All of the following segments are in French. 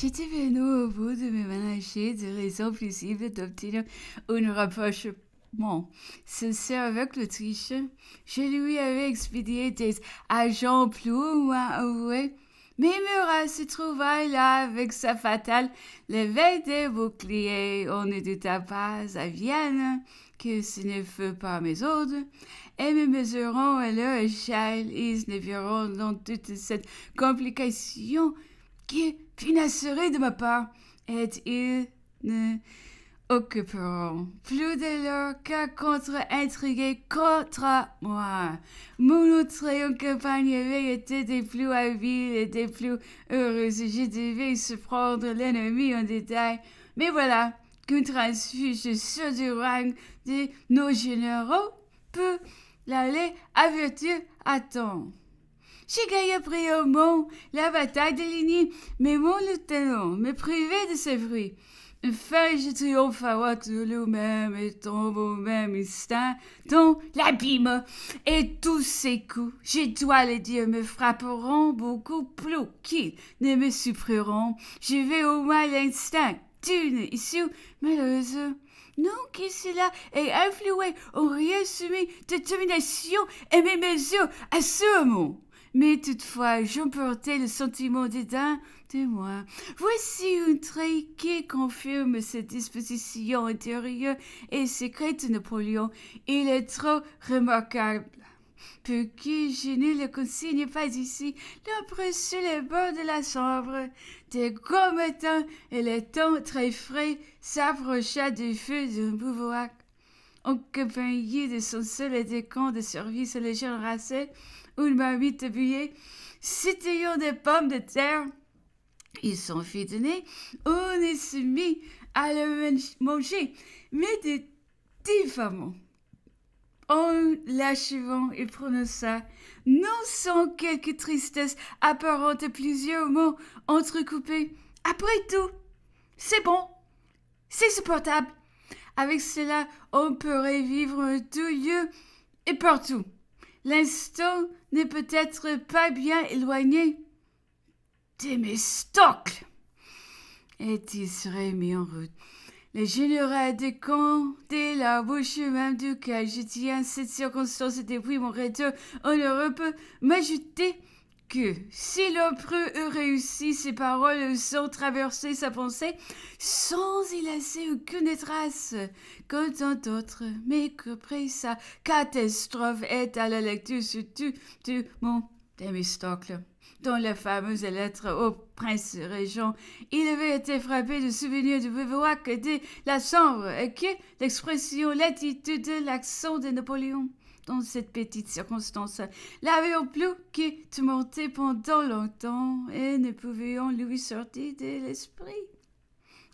j'étais au bout de mes manager des raisons possibles d'obtenir un rapprochement. Sincère avec l'Autriche, je lui avais expédié des agents plus ou moins avoués, mais Murat se trouva là avec sa fatale levée des boucliers. On ne douta pas à Vienne que ce ne fut pas mes ordres, et mes mesurants à leur échelle, ils ne verront dans toute cette complication que Qu'une de ma part et ils ne occuperont plus de leur cas contre intrigué contre moi. Mon autre campagne avait été des plus habiles et des plus heureuses. J'ai devais surprendre l'ennemi en détail. Mais voilà qu'une transfuge sur du rang de nos généraux peut l'aller avertir à temps. J'ai gagné au la bataille de Ligny, mais mon lieutenant me privé de ses fruits. Enfin, je triomphe à le même et tombe au même instant dans l'abîme. Et tous ces coups, je dois le dire, me frapperont beaucoup plus qu'ils ne me suppriront. Je vais au moins l'instinct d'une issue malheureuse. Non, que cela est influé en rien mes détermination et mes mesures à ce moment mais toutefois j'emportais le sentiment d'édain de moi. Voici une trait qui confirme cette disposition intérieure et secrète de Napoléon. Il est trop remarquable. Pour que je ne le consigne pas ici, l'après sur les bords de la chambre. Des gros et le temps très frais s'approcha du feu d'un bivouac compagnie de son seul attaquant de service Légion m'a Ulma 8 six s'étayant des pommes de terre. Ils sont nez, on est mis à le manger, mais des diffamants. En l'achevant, il prononça, non sans quelque tristesse apparente, plusieurs mots entrecoupés. Après tout, c'est bon, c'est supportable, avec cela, on pourrait vivre tout lieu et partout. L'instant n'est peut-être pas bien éloigné de mes stocks. Et il serait mis en route. Le général de la bouche même duquel je tiens cette circonstance depuis mon retour en peut m'ajoutait que si l'empereur eût réussi, ses paroles sans traverser sa pensée, sans y laisser aucune trace, comme tant d'autres, mais que près sa catastrophe est à la lecture surtout du mon Thémistocle. Dans la fameuse lettre au prince régent, il avait été frappé de souvenirs du bivouac de la chambre et que l'expression, l'attitude, l'accent de Napoléon dans cette petite circonstance, plus plus qui montait pendant longtemps et ne pouvions lui sortir de l'esprit.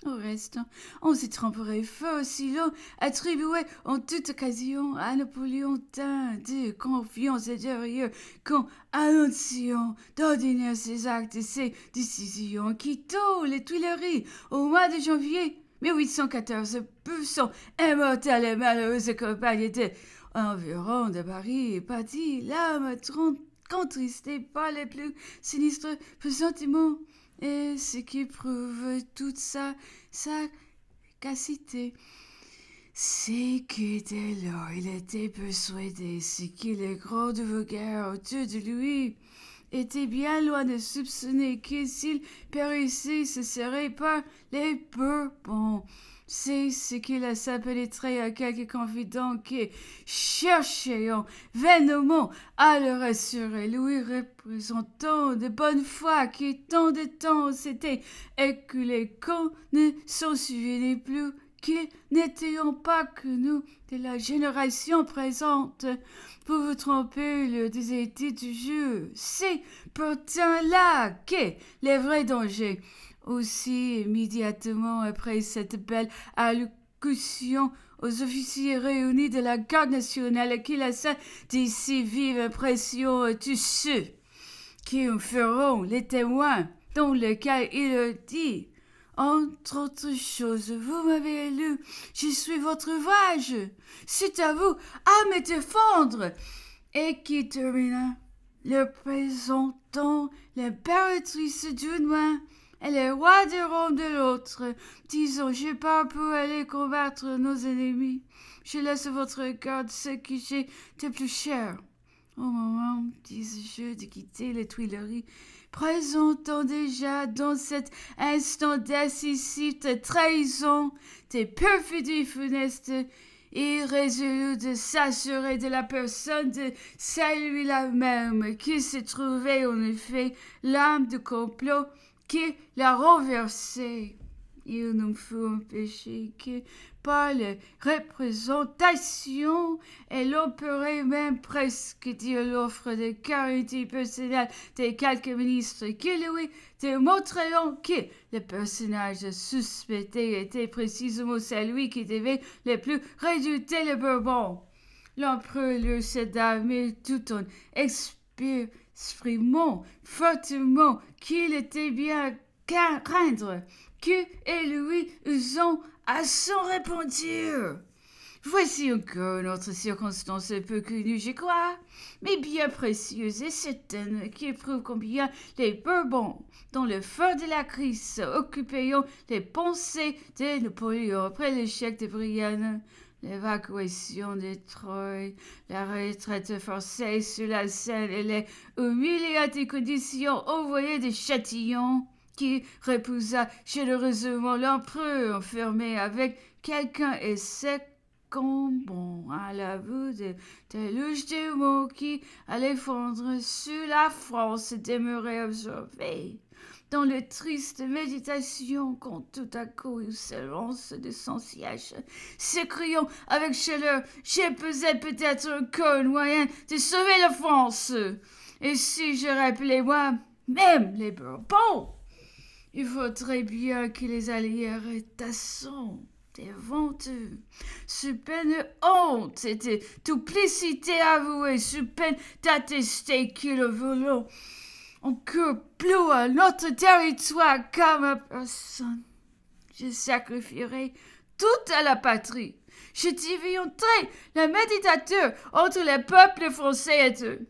Au reste, on s'y tromperait fort si l'on attribuait en toute occasion à Napoléon tant de confiance et de rire qu'en annonçant d'ordinaire ses actes et ses décisions quittant les Tuileries au mois de janvier 1814, poussant immortelle et malheureuse compagnie de environ de Paris, pâtit l'âme contristée par les plus sinistres pressentiments, et ce qui prouve toute sa sagacité. C'est que dès lors il était persuadé ce qu'il est grand de guerres autour de lui était bien loin de soupçonner que s'il périssait, ce serait par les Bourbons. C'est ce qu'il a très à quelques confidents qui, cherchaient vainement à le rassurer, lui représentant de bonne foi qui tant de temps s'était écoulé qu'on ne s'en souvenait plus que n'étions pas que nous de la génération présente pour vous tromper le désiré du jeu. C'est pourtant là qu'est le vrai danger. Aussi, immédiatement après cette belle allocution aux officiers réunis de la garde nationale qui laissent d'ici vive vives à ceux qui feront les témoins, dans le il dit entre autres choses, vous m'avez élu, je suis votre ouvrage. C'est à vous à me défendre. Et qui termina le présentant l'impératrice d'une main et le roi de Rome de l'autre, disons, je pars pour aller combattre nos ennemis. Je laisse votre garde ce qui j'ai de plus cher. Au moment, dis-je, de quitter les Tuileries, « Présentant déjà dans cet instant de trahison tes perfidies funestes résolut de s'assurer de la personne de celui-là même qui se trouvait en effet l'âme du complot qui l'a renversée il ne faut empêcher que par les représentations, et l'opéra même presque dire l'offre de carité personnelle des quelques ministres qui lui démontreront que le personnage suspecté était précisément celui qui devait le plus réduire le Bourbon. L'empereur lui céda, mais tout en exprimant fortement qu'il était bien qu'à craindre que et lui sont à s'en répandir. Voici encore notre autre circonstance peu connue, je crois, mais bien précieuse et certaine, qui prouve combien les Bourbons, dans le feu de la crise, occupaient les pensées de Napoléon après l'échec de Brienne, l'évacuation de Troyes, la retraite forcée sur la Seine et les humiliantes conditions envoyées des châtillons. » qui repoussa chaleureusement l'empereur enfermé avec quelqu'un et bon à la vue de louches de mots qui allait fondre sur la France et demeurait absorbé dans les tristes méditation quand tout à coup il s'élance de son siège, s'écriant avec chaleur J'ai peut-être un moyen de sauver la France. Et si je rappelais moi, même les Bourbons il faudrait bien que les alliés son devant eux. sous peine honte et de duplicité avouée, sous peine d'attester que le volant encore plus à notre territoire comme ma personne. Je sacrifierai tout à la patrie. Je diviserai le méditateur entre les peuples français et eux.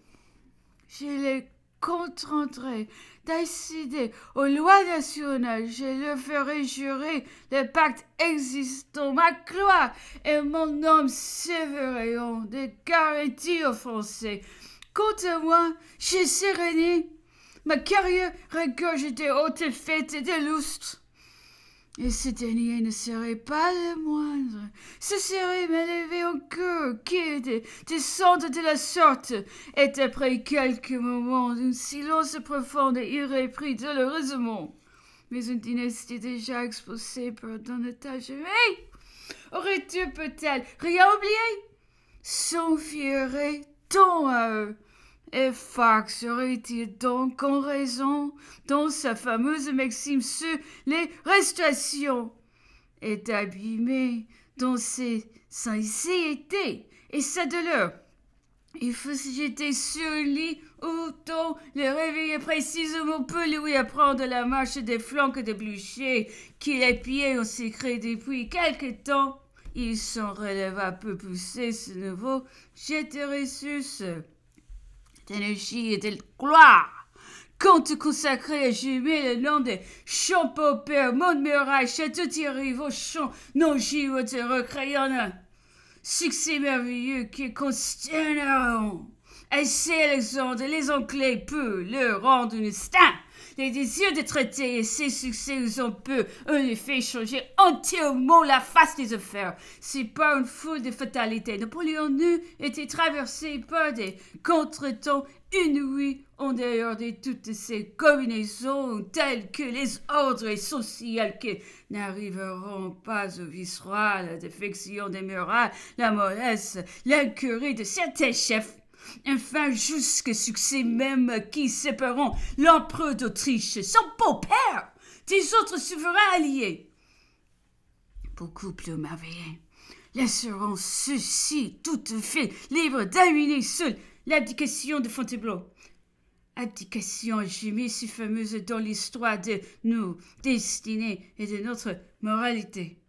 Je les contraindrai Décider aux lois nationales, je le ferai jurer le pacte existant, ma croix et mon nom sévéreront des garanties aux Français. Quant à moi, j'ai ma carrière regorge de hautes fêtes et de lustres. Et ce dernier ne serait pas le moindre. Ce serait m'élever en queue, qui de descendre de la sorte. Et après quelques moments d'un silence profond et reprit l'heureusement. Mais une dynastie déjà exposée par dans le hey Aurais-tu peut-être rien oublié S'enfuirait tant à eux et Fax serait-il donc en raison dans sa fameuse maxime sur les restations est abîmé dans ses sincérités et sa douleur. Il faut se jeter sur où autant le réveiller précisément pour lui apprendre la marche des flancs de Blucher qui épiait en secret depuis quelque temps. Il s'en releva peu poussé ce nouveau jeterissus d'énergie et de gloire. tu consacres à jumer le nom de champ Père, Monde Muraille, Château Thierry, Vauchamp, Nangy, te recréant succès merveilleux qui consterneront. Ainsi, Alexandre, les Anglais peuvent le rendre une star les désirs de traiter et ses succès nous ont peu, en effet, changer entièrement la face des affaires. C'est pas une foule de fatalités. Napoléon n'eût été traversé par des contretemps inouïs en dehors de toutes ces combinaisons telles que les ordres et sociaux qui n'arriveront pas au vice roi la défection des murs, la mollesse, l'incurie de certains chefs Enfin, jusque succès même qui sépareront l'empereur d'Autriche, son beau-père, des autres souverains alliés. Beaucoup plus merveilleux, laisseront ceux-ci tout fait libres d'annuler seul l'abdication de Fontainebleau. Abdication jamais si fameuse dans l'histoire de nos destinées et de notre moralité.